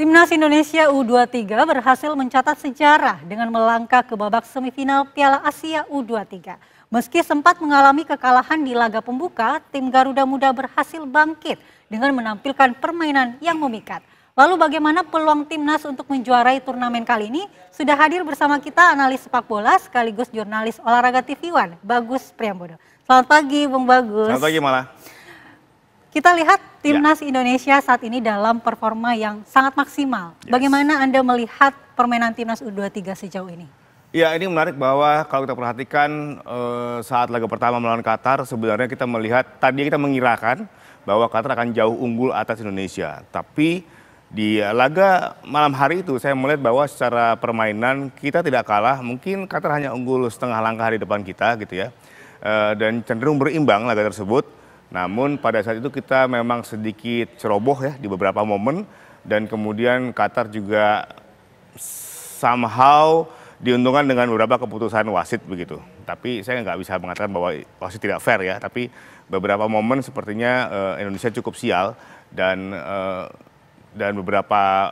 Timnas Indonesia U23 berhasil mencatat sejarah dengan melangkah ke babak semifinal Piala Asia U23. Meski sempat mengalami kekalahan di laga pembuka, tim Garuda Muda berhasil bangkit dengan menampilkan permainan yang memikat. Lalu bagaimana peluang timnas untuk menjuarai turnamen kali ini? Sudah hadir bersama kita analis sepak bola sekaligus jurnalis olahraga TV One, Bagus Priambodo. Selamat pagi Bung Bagus. Selamat pagi malah. Kita lihat timnas ya. Indonesia saat ini dalam performa yang sangat maksimal. Yes. Bagaimana Anda melihat permainan timnas U23 sejauh ini? Ya ini menarik bahwa kalau kita perhatikan eh, saat laga pertama melawan Qatar sebenarnya kita melihat tadi kita mengirakan bahwa Qatar akan jauh unggul atas Indonesia. Tapi di laga malam hari itu saya melihat bahwa secara permainan kita tidak kalah. Mungkin Qatar hanya unggul setengah langkah di depan kita gitu ya. Eh, dan cenderung berimbang laga tersebut namun pada saat itu kita memang sedikit ceroboh ya di beberapa momen dan kemudian Qatar juga somehow diuntungkan dengan beberapa keputusan wasit begitu. Tapi saya nggak bisa mengatakan bahwa wasit tidak fair ya, tapi beberapa momen sepertinya uh, Indonesia cukup sial dan uh, dan beberapa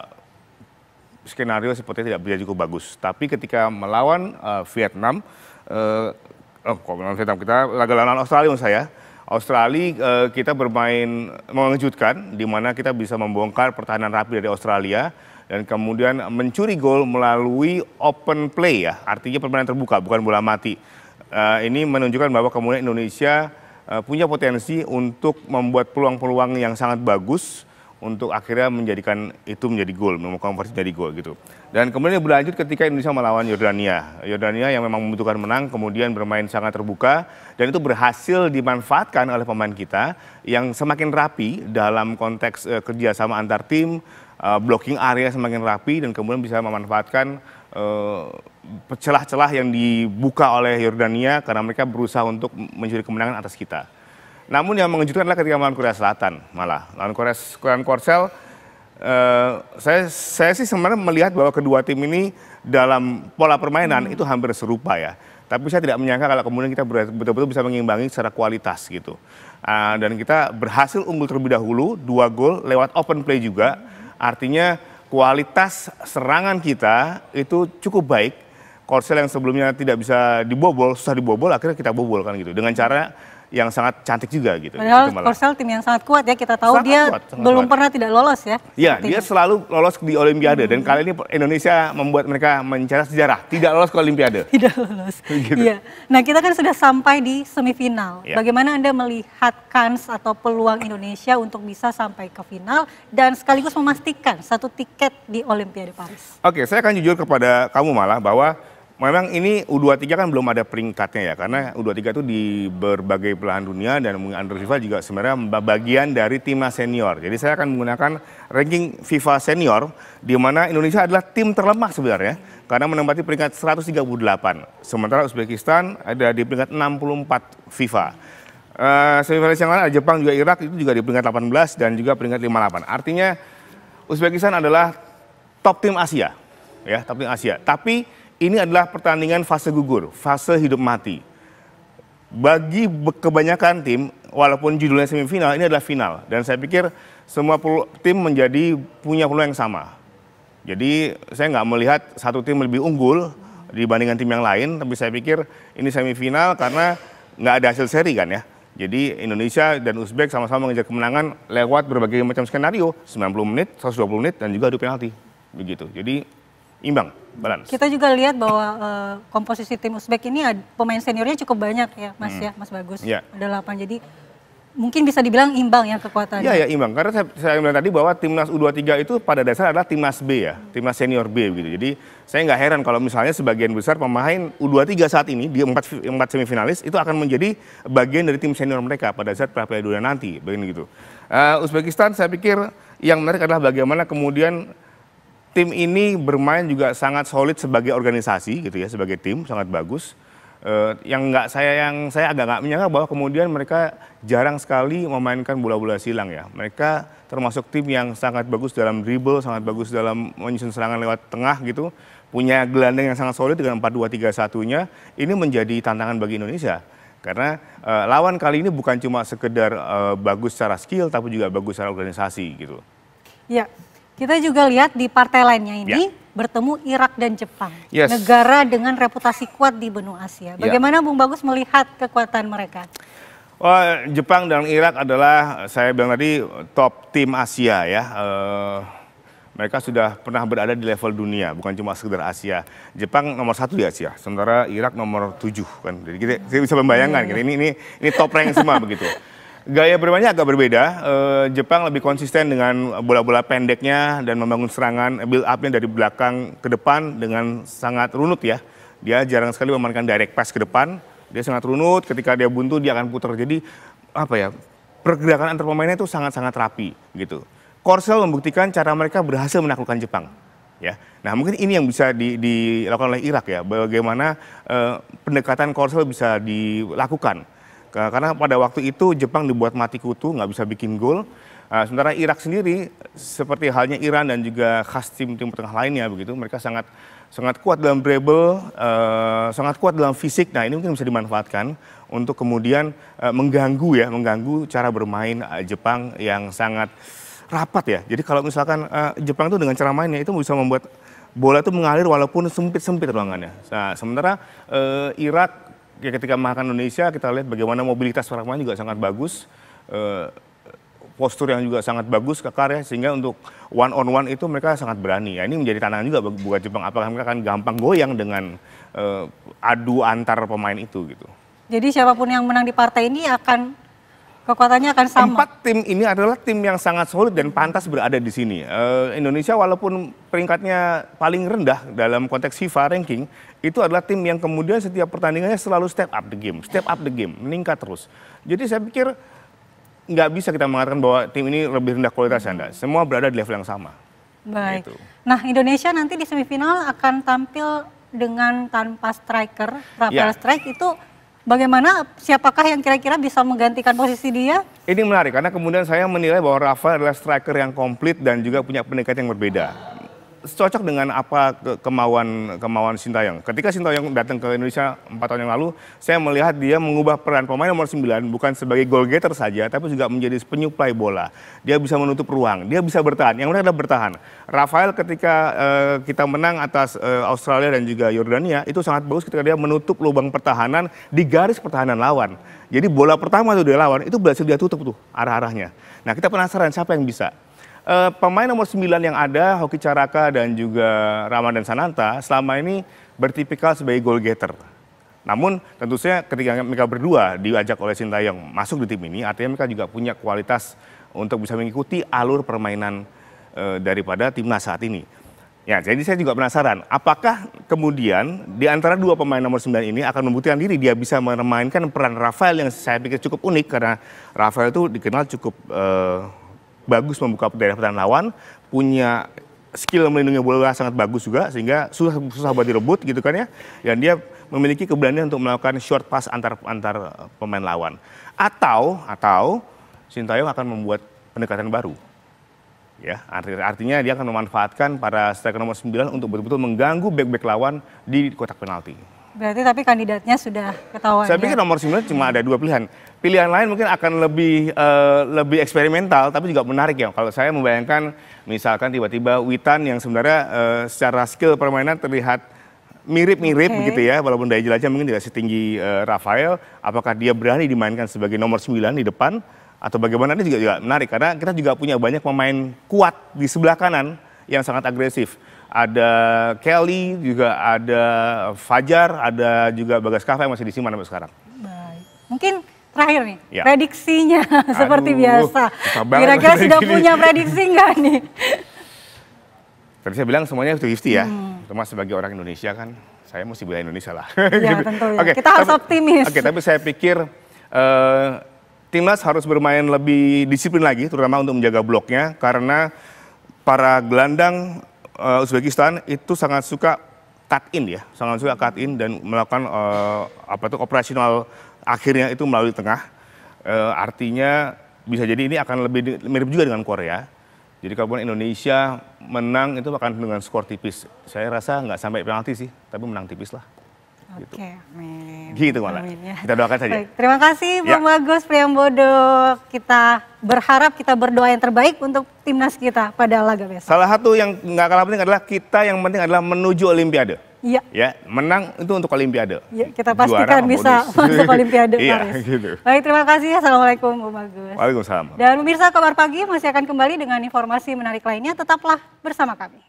skenario sepertinya tidak berjalan cukup bagus. Tapi ketika melawan uh, Vietnam, uh, oh, kok melawan Vietnam kita laga lawan Australia saya Australia uh, eh, kita bermain mengejutkan di mana kita bisa membongkar pertahanan rapi dari Australia dan kemudian mencuri gol melalui open play ya, artinya permainan terbuka bukan bola mati. Uh, ini menunjukkan bahwa kemudian Indonesia uh, punya potensi untuk membuat peluang-peluang yang sangat bagus untuk akhirnya menjadikan itu menjadi gol, konversi jadi gol gitu. Dan kemudian berlanjut ketika Indonesia melawan Yordania. Yordania yang memang membutuhkan menang kemudian bermain sangat terbuka dan itu berhasil dimanfaatkan oleh pemain kita yang semakin rapi dalam konteks uh, kerjasama antar tim, uh, blocking area semakin rapi dan kemudian bisa memanfaatkan celah celah-celah yang dibuka oleh Yordania karena mereka berusaha untuk mencuri kemenangan atas kita. Namun yang mengejutkan adalah ketika melawan Korea Selatan malah. Lawan Korea, Korea Korsel, eh, saya, saya sih sebenarnya melihat bahwa kedua tim ini dalam pola permainan hmm. itu hampir serupa ya. Tapi saya tidak menyangka kalau kemudian kita betul-betul bisa mengimbangi secara kualitas gitu. Uh, dan kita berhasil unggul terlebih dahulu, dua gol lewat open play juga. Artinya kualitas serangan kita itu cukup baik. Korsel yang sebelumnya tidak bisa dibobol, susah dibobol, akhirnya kita bobol kan gitu. Dengan cara yang sangat cantik juga gitu. Padahal gitu, Korsel tim yang sangat kuat ya kita tahu sangat dia kuat, belum kuat. pernah tidak lolos ya. Iya dia selalu lolos di Olimpiade hmm. dan kali ini Indonesia membuat mereka mencatat sejarah tidak lolos ke Olimpiade. Tidak lolos. gitu. Iya. Nah kita kan sudah sampai di semifinal. Ya. Bagaimana anda melihat kans atau peluang Indonesia untuk bisa sampai ke final dan sekaligus memastikan satu tiket di Olimpiade Paris? Oke saya akan jujur kepada kamu malah bahwa memang ini U23 kan belum ada peringkatnya ya karena U23 itu di berbagai belahan dunia dan under FIFA juga sebenarnya bagian dari timnas senior. Jadi saya akan menggunakan ranking FIFA senior di mana Indonesia adalah tim terlemah sebenarnya karena menempati peringkat 138. Sementara Uzbekistan ada di peringkat 64 FIFA. Uh, semifinal yang lain ada Jepang juga Irak itu juga di peringkat 18 dan juga peringkat 58. Artinya Uzbekistan adalah top tim Asia ya, top tim Asia. Tapi ini adalah pertandingan fase gugur, fase hidup mati. Bagi kebanyakan tim, walaupun judulnya semifinal, ini adalah final. Dan saya pikir semua tim menjadi punya peluang yang sama. Jadi saya nggak melihat satu tim lebih unggul dibandingkan tim yang lain, tapi saya pikir ini semifinal karena nggak ada hasil seri kan ya. Jadi Indonesia dan Uzbek sama-sama mengejar kemenangan lewat berbagai macam skenario, 90 menit, 120 menit, dan juga adu penalti. Begitu. Jadi imbang balance. Kita juga lihat bahwa uh, komposisi tim Uzbek ini pemain seniornya cukup banyak ya, Mas hmm. ya, Mas Bagus. ya. Ada 8. Jadi mungkin bisa dibilang imbang ya kekuatannya. Iya, ya imbang. Karena saya, saya bilang tadi bahwa timnas U23 itu pada dasar adalah timnas B ya, timnas senior B gitu. Jadi saya nggak heran kalau misalnya sebagian besar pemain U23 saat ini di empat, empat semifinalis itu akan menjadi bagian dari tim senior mereka pada saat pra dunia nanti, begini gitu. Uh, Uzbekistan saya pikir yang menarik adalah bagaimana kemudian tim ini bermain juga sangat solid sebagai organisasi gitu ya, sebagai tim sangat bagus. Uh, yang nggak saya yang saya agak nggak menyangka bahwa kemudian mereka jarang sekali memainkan bola-bola silang ya. Mereka termasuk tim yang sangat bagus dalam dribble, sangat bagus dalam menyusun serangan lewat tengah gitu. Punya gelandang yang sangat solid dengan 4-2-3-1-nya. Ini menjadi tantangan bagi Indonesia. Karena uh, lawan kali ini bukan cuma sekedar uh, bagus secara skill tapi juga bagus secara organisasi gitu. Ya, kita juga lihat di partai lainnya ini ya. bertemu Irak dan Jepang, yes. negara dengan reputasi kuat di benua Asia. Ya. Bagaimana ya. Bung Bagus melihat kekuatan mereka? Jepang dan Irak adalah saya bilang tadi top tim Asia ya. Uh, mereka sudah pernah berada di level dunia, bukan cuma sekedar Asia. Jepang nomor satu di Asia, sementara Irak nomor tujuh kan. Jadi kita, kita bisa membayangkan, iya, kan? Iya. ini ini ini top rank semua begitu. Gaya bermainnya agak berbeda. Eh, Jepang lebih konsisten dengan bola-bola pendeknya dan membangun serangan build up dari belakang ke depan dengan sangat runut ya. Dia jarang sekali memainkan direct pass ke depan. Dia sangat runut, ketika dia buntu dia akan putar. Jadi apa ya? Pergerakan antar pemainnya itu sangat-sangat rapi gitu. Korsel membuktikan cara mereka berhasil menaklukkan Jepang. Ya, nah mungkin ini yang bisa di, dilakukan oleh Irak ya, bagaimana eh, pendekatan Korsel bisa dilakukan karena pada waktu itu Jepang dibuat mati kutu, nggak bisa bikin gol. Ah, sementara Irak sendiri seperti halnya Iran dan juga khas tim tim Tengah lainnya begitu, mereka sangat sangat kuat dalam dribble, uh, sangat kuat dalam fisik. Nah ini mungkin bisa dimanfaatkan untuk kemudian uh, mengganggu ya, mengganggu cara bermain uh, Jepang yang sangat rapat ya. Jadi kalau misalkan uh, Jepang itu dengan cara mainnya itu bisa membuat bola itu mengalir walaupun sempit-sempit ruangannya. Nah, sementara uh, Irak ya ketika makan Indonesia kita lihat bagaimana mobilitas orang juga sangat bagus. Eh, postur yang juga sangat bagus kekar ya sehingga untuk one on one itu mereka sangat berani ya ini menjadi tantangan juga buat Jepang apakah mereka akan gampang goyang dengan eh, adu antar pemain itu gitu. Jadi siapapun yang menang di partai ini akan Kekuatannya akan sama. Empat tim ini adalah tim yang sangat solid dan pantas berada di sini. Uh, Indonesia walaupun peringkatnya paling rendah dalam konteks FIFA ranking, itu adalah tim yang kemudian setiap pertandingannya selalu step up the game, step up the game, meningkat terus. Jadi saya pikir nggak bisa kita mengatakan bahwa tim ini lebih rendah kualitasnya, Anda. Semua berada di level yang sama. Baik. Gitu. Nah, Indonesia nanti di semifinal akan tampil dengan tanpa striker, Rafael ya. Strike itu Bagaimana siapakah yang kira-kira bisa menggantikan posisi dia? Ini menarik karena kemudian saya menilai bahwa Rafael adalah striker yang komplit dan juga punya pendekatan yang berbeda cocok dengan apa ke kemauan kemauan Sintayong. Ketika Sintayong datang ke Indonesia empat tahun yang lalu, saya melihat dia mengubah peran pemain nomor 9 bukan sebagai goal getter saja, tapi juga menjadi penyuplai bola. Dia bisa menutup ruang, dia bisa bertahan. Yang mana adalah bertahan. Rafael ketika uh, kita menang atas uh, Australia dan juga Yordania, itu sangat bagus ketika dia menutup lubang pertahanan di garis pertahanan lawan. Jadi bola pertama itu dia lawan, itu berhasil dia tutup tuh arah-arahnya. Nah kita penasaran siapa yang bisa uh, pemain nomor 9 yang ada Hoki Caraka dan juga Ramadan Sananta selama ini bertipikal sebagai goal getter. Namun tentu saja ketika mereka berdua diajak oleh Sintayong masuk di tim ini artinya mereka juga punya kualitas untuk bisa mengikuti alur permainan e, daripada timnas saat ini. Ya, jadi saya juga penasaran, apakah kemudian di antara dua pemain nomor 9 ini akan membuktikan diri dia bisa memainkan peran Rafael yang saya pikir cukup unik karena Rafael itu dikenal cukup e, bagus membuka daerah pertahanan lawan, punya skill melindungi bola sangat bagus juga sehingga susah susah buat direbut gitu kan ya. Dan dia memiliki keberanian untuk melakukan short pass antar antar eh, pemain lawan. Atau atau Sintayong akan membuat pendekatan baru. Ya, artinya dia akan memanfaatkan para striker nomor 9 untuk betul-betul mengganggu back-back lawan di kotak penalti. Berarti tapi kandidatnya sudah ketahuan. Saya pikir ya? nomor 9 cuma ada dua pilihan pilihan lain mungkin akan lebih uh, lebih eksperimental tapi juga menarik ya kalau saya membayangkan misalkan tiba-tiba Witan yang sebenarnya uh, secara skill permainan terlihat mirip-mirip okay. begitu ya walaupun daya jelajah mungkin tidak setinggi uh, Rafael apakah dia berani dimainkan sebagai nomor 9 di depan atau bagaimana ini juga juga menarik karena kita juga punya banyak pemain kuat di sebelah kanan yang sangat agresif ada Kelly juga ada Fajar ada juga Bagas Kafe yang masih disimpan sampai sekarang baik mungkin terakhir nih, ya. prediksinya Aduh, seperti biasa. Kira-kira sudah punya prediksi nggak nih? Tadi saya bilang semuanya itu gifty ya, hmm. cuma sebagai orang Indonesia kan saya mesti bela Indonesia lah. Ya gitu. tentu ya, okay, kita harus tapi, optimis. Oke, okay, tapi saya pikir uh, Timnas harus bermain lebih disiplin lagi, terutama untuk menjaga bloknya, karena para gelandang uh, Uzbekistan itu sangat suka cut in ya, sangat suka cut in dan melakukan uh, apa itu operasional akhirnya itu melalui tengah. E, artinya bisa jadi ini akan lebih mirip juga dengan Korea. Jadi kalau Indonesia menang itu akan dengan skor tipis. Saya rasa nggak sampai penalti sih, tapi menang tipis lah. Gitu. Oke, okay, amin. Gitu ya. Kita doakan saja. Baik, terima kasih Bang ya. Agus Priambodo. Kita berharap kita berdoa yang terbaik untuk timnas kita pada laga besok. Salah satu yang nggak kalah penting adalah kita yang penting adalah menuju Olimpiade. Iya. Ya, menang itu untuk Olimpiade. Iya, kita pastikan Juara bisa masuk Olimpiade Iya, gitu. Baik, terima kasih. Assalamualaikum, Bu Agus. Waalaikumsalam. Dan pemirsa kabar pagi masih akan kembali dengan informasi menarik lainnya. Tetaplah bersama kami.